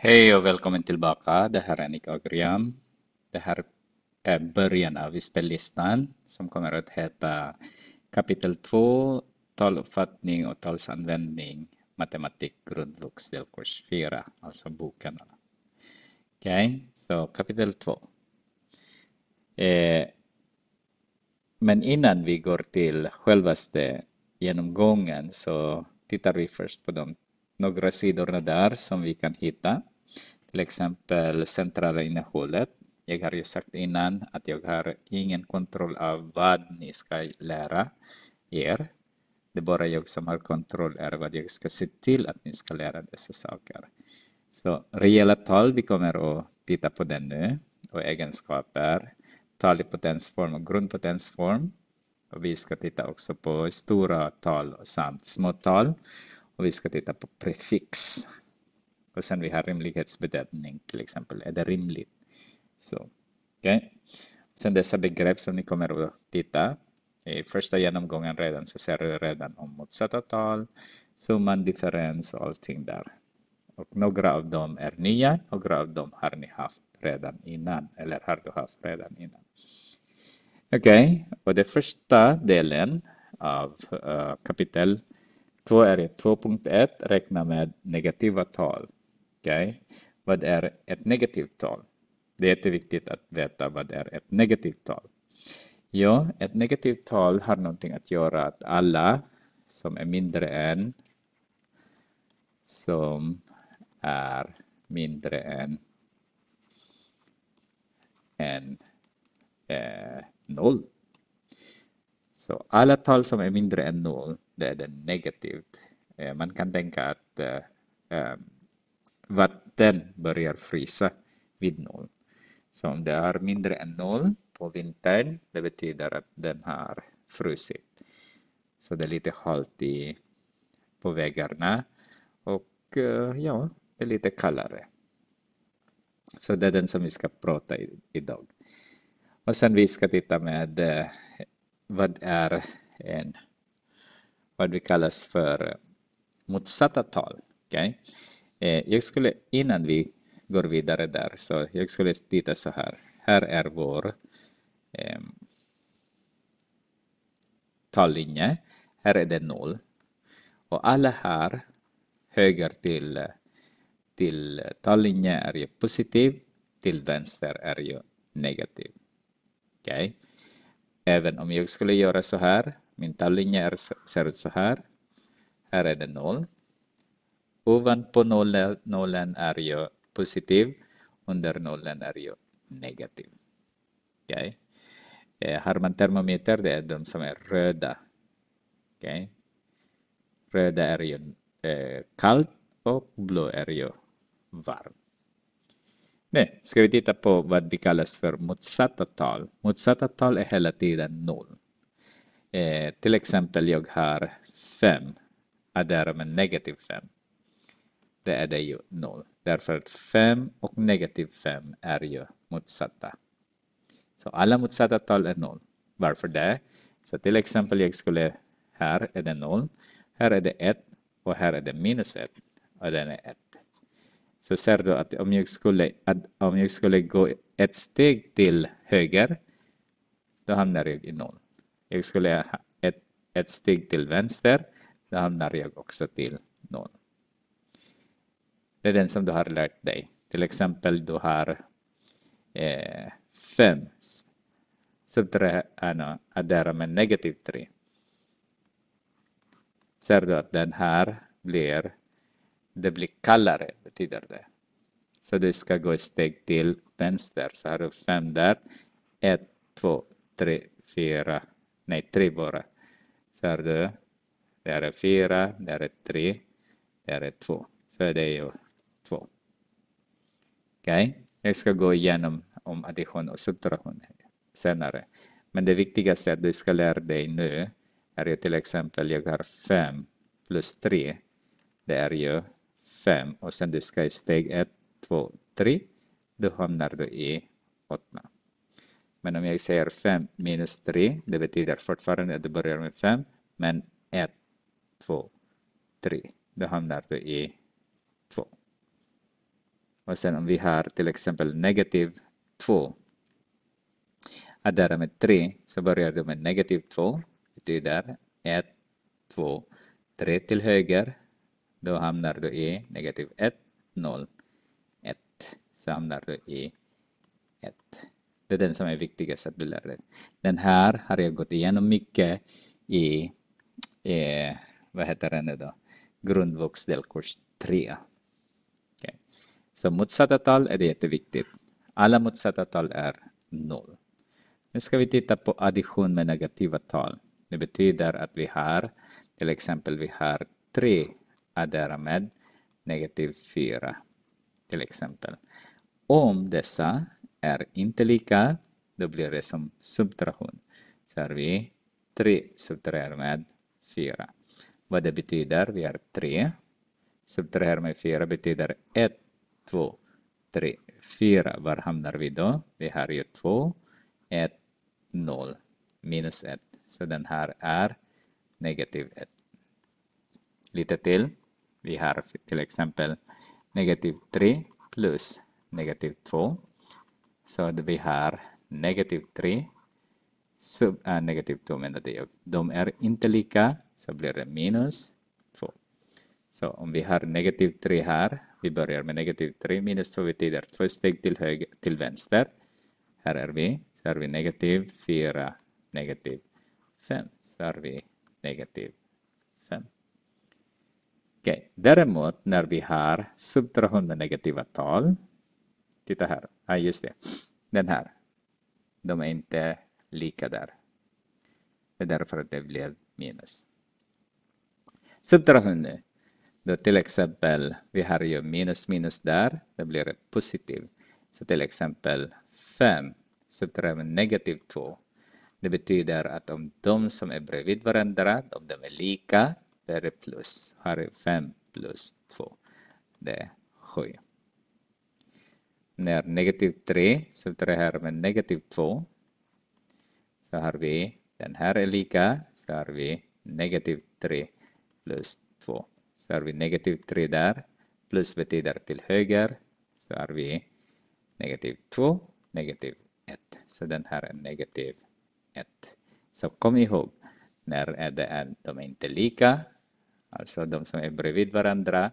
Hej och välkommen tillbaka. Det här är Nick Agriam. Det här är början av spellistan som kommer att heta kapitel 2, taluppfattning och talsanvändning, matematik grundvux delkurs 4, alltså boken. Okej, så kapitel 2. Eh, men innan vi går till självaste genomgången så tittar vi först på de några sidorna där som vi kan hitta. Till exempel centrala innehållet. Jag har ju sagt innan att jag har ingen kontroll av vad ni ska lära er. Det är bara jag som har kontroll över vad jag ska se till att ni ska lära dessa saker. Så reella tal, vi kommer att titta på den nu, och egenskaper, tal i potensform och grundpotensform. Och vi ska titta också på stora tal samt små tal och vi ska titta på prefix. Och sen vi har rimlighetsbedömning till exempel. Är det rimligt? Så, okay. Sen dessa begrepp som ni kommer att titta. I första genomgången redan så ser du redan om motsatta tal, summan, differens och allting där. Och några av dem är nya, några av dem har ni haft redan innan eller har du haft redan innan. Okej, okay. och den första delen av uh, kapitel Två är det. 2.1 Räkna med negativa tal. Okay. Vad är ett negativt tal? Det är jätteviktigt att veta vad är ett negativt tal. Ja, ett negativt tal har någonting att göra att alla som är mindre än som är mindre än än eh, noll. Så alla tal som är mindre än noll det, det negativt. Eh, man kan tänka att eh, eh, vatten börjar frysa vid noll. Så om det är mindre än noll på vintern, det betyder att den har frusit. Så det är lite halt i, på vägarna och ja, det är lite kallare. Så det är den som vi ska prata i, idag. Och sen vi ska titta med vad är en vad vi kallas för eh, motsatta tal. Okay? Eh, jag skulle, innan vi går vidare där, så jag skulle titta så här. Här är vår eh, tallinje. Här är det noll. Och alla här, höger till, till tallinje är ju positiv, till vänster är ju negativ. Okay? Även om jag skulle göra så här, min tavling är, ser ut så här. Här är det 0. Ovanpå nollen, nollen är ju positiv. Under nollen är ju negativ. Okay. Eh, har man termometer, det är de som är röda. Okay. Röda är ju eh, kallt och blå är ju varm. Nu ska vi titta på vad det kallas för motsatta tal. Motsatta tal är hela tiden noll. Eh, till exempel jag har 5 adderar med negativ 5. Det är det ju 0. Därför att 5 och negativ 5 är ju motsatta. Så alla motsatta tal är 0. Varför det? Så till exempel jag skulle, här är det 0, här är det 1 och här är det minus 1 och den är 1. Så ser du att om jag skulle, om jag skulle gå ett steg till höger, då hamnar jag i 0 jag skulle ett, ett steg till vänster, då hamnar jag också till noll. Det är den som du har lärt dig. Till exempel du har 5 eh, subtra, ano, addera med negativ 3. Ser du att den här blir, det blir kallare, betyder det. Så du ska gå ett steg till vänster. Så har du 5 där. 1, 2, 3, 4, nej tre bara. Ser du? Där är fyra, där är tre, där är två. Så det är ju två. Okej, okay? jag ska gå igenom om addition och subtraktion senare. Men det viktigaste att du ska lära dig nu är ju till exempel, jag har fem plus tre. Det är ju fem och sen du ska i steg ett, två, tre. Då hamnar du i åtta. Men om jag säger 5 minus 3, det betyder fortfarande att det börjar med 5, men 1, 2, 3. Då hamnar du i 2. Och sen om vi har till exempel negativ 2, addera med 3 så börjar du med negativ 2, betyder 1, 2, 3 till höger, då hamnar du i negativ 1, 0, 1. Så hamnar du i 1. Det är den som är viktigast att du lär dig. Den här har jag gått igenom mycket i, eh, vad heter det då, grundvux delkurs 3. Okay. Så motsatta tal är det jätteviktigt. Alla motsatta tal är 0. Nu ska vi titta på addition med negativa tal. Det betyder att vi har, till exempel vi har 3 addera med negativ 4 till exempel. Om dessa är inte lika, då blir det som subtraktion. Så har vi 3 subtraherar med 4. Vad det betyder, vi har 3. Subtraherar med 4 betyder 1, 2, 3, 4. Var hamnar vi då? Vi har ju 2, 1, 0, minus 1. Så den här är negativ 1. Lite till. Vi har till exempel negativ 3 plus negativ 2 So vi har negativ 3 sub uh, äh, negative 2 menar det. De är inte lika, så blir det minus 2. Så om vi har negativ 3 här, vi börjar med negativ 3 minus 2 betyder två steg till, höger, till vänster. Här är vi, så har vi negativ 4, negativ 5, så har vi negativ 5. Okej, okay. däremot när vi har subtraktion med negativa tal Titta här. Ja, just det. Den här. De är inte lika där. Det är därför att det blev minus. Subtraktion nu. Då till exempel, vi har ju minus minus där. Det blir ett positivt. Så till exempel 5 subtraherar med negativ 2. Det betyder att om de som är bredvid varandra, om de är lika, då är det plus. Här är 5 plus 2. Det är 7 när negativ 3 slutar här med negativ 2. Så har vi den här är lika, så har vi negativ 3 plus 2. Så har vi negativ 3 där, plus betyder till höger, så har vi negativ 2, negativ 1. Så den här är negativ 1. Så kom ihåg, när är det är, de är inte lika, alltså de som är bredvid varandra,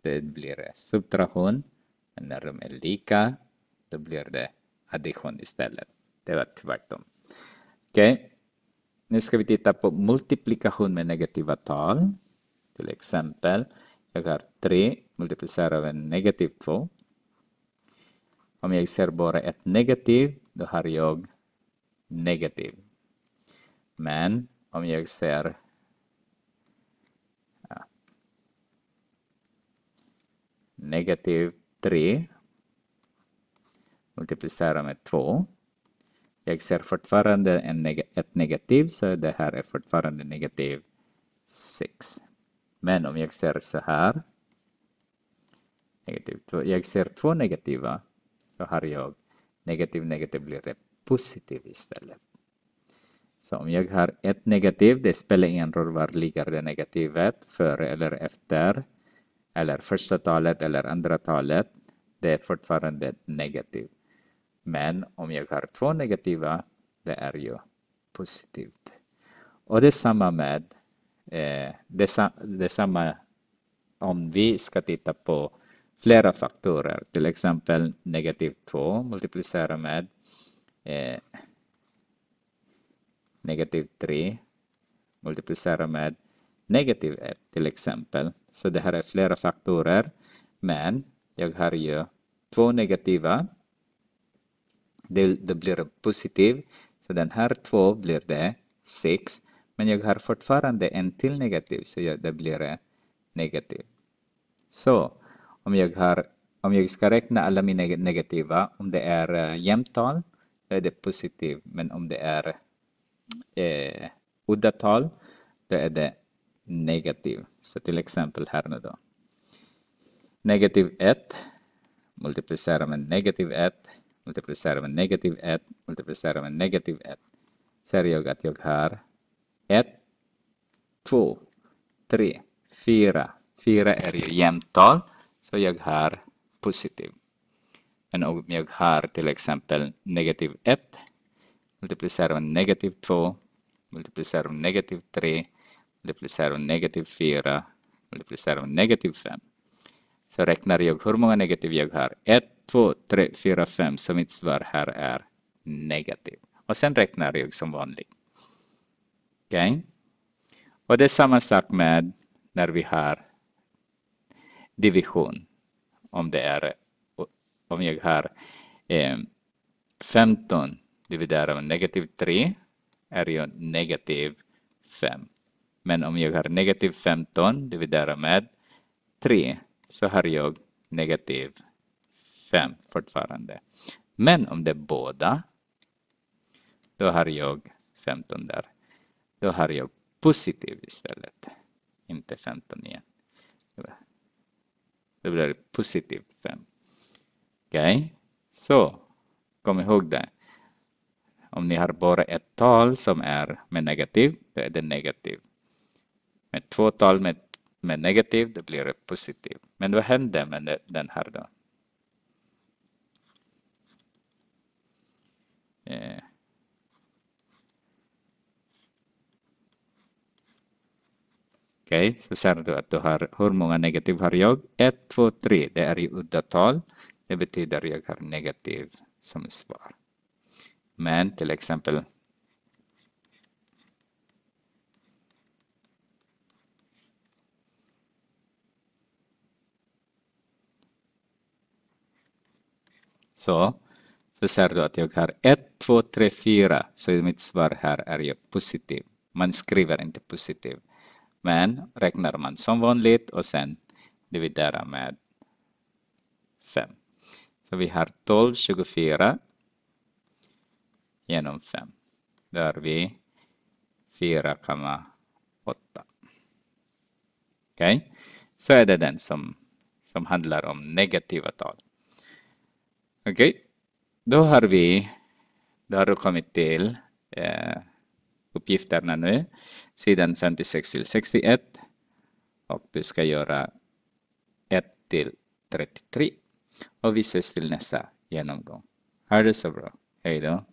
det blir subtraktion. Men när de är lika, då blir det addition istället. Det var tvärtom. Okej, okay. nu ska vi titta på multiplikation med negativa tal. Till exempel, jag har 3 multiplicerat med negativ 2. Om jag ser bara ett negativ, då har jag negativ. Men om jag ser negativ 3 multiplicera med 2. Jag ser fortfarande en neg ett negativ, så det här är fortfarande negativ 6. Men om jag ser så här, negativ jag ser två negativa, så har jag negativ negativ blir det positiv istället. Så om jag har ett negativ, det spelar ingen roll var ligger det negativet, före eller efter eller första talet eller andra talet, det är fortfarande negativt. Men om jag har två negativa, det är ju positivt. Och detsamma med, eh, detsamma om vi ska titta på flera faktorer, till exempel negativ 2 multiplicera med eh, negativ 3 multiplicera med negativ är eh, till exempel. Så det här är flera faktorer. Men jag har ju två negativa. Det, det blir positiv. Så den här två blir det 6. Men jag har fortfarande en till negativ så jag, det blir eh, negativ. Så om jag, har, om jag ska räkna alla mina negativa, om det är eh, jämnt tal, då är det positiv. Men om det är eh, udda tal, då är det negativ. Så till exempel här nu då. Negativ 1 Multiplicera med negativ 1 Multiplicera med negativ 1 Multiplicera med negativ 1. Ser jag att jag har 1, 2, 3, 4. 4 är ju jämnt så jag har positiv. Men om jag har till exempel negativ 1 Multiplicera med negativ 2 Multiplicera med negativ 3 multiplicerar hon negativ 4, multiplicerar hon negativ 5. Så räknar jag hur många negativ jag har. 1, 2, 3, 4, 5. Så mitt svar här är negativ. Och sen räknar jag som vanligt. Okej? Okay? Och det är samma sak med när vi har division. Om det är om jag har eh, 15 dividerat med negativ 3 är ju negativ 5. Men om jag har negativ 15 dividerat med 3 så har jag negativ 5 fortfarande. Men om det är båda, då har jag 15 där. Då har jag positiv istället, inte 15 igen. Då blir det positiv 5. Okej, okay? så kom ihåg det. Om ni har bara ett tal som är med negativ, då är det negativ med två tal med, med negativ, det blir positiv. Men vad händer med den här då? Eh. Okej, okay, så ser du att du har, hur många negativ har jag? 1, 2, 3, det är ju udda tal. Det betyder att jag har negativ som svar. Men till exempel Så. Så ser du att jag har 1, 2, 3, 4. Så mitt svar här är ju positiv. Man skriver inte positiv. Men räknar man som vanligt och sen dividerar med 5. Så vi har 12, 24 genom 5. Där har vi 4,8. Okej, okay? så är det den som, som handlar om negativa tal. Okej, då har vi då har du kommit till eh, uppgifterna nu. Sidan 56 till 61 och du ska göra 1 till 33 och vi ses till nästa genomgång. Ha det så bra. Hej då.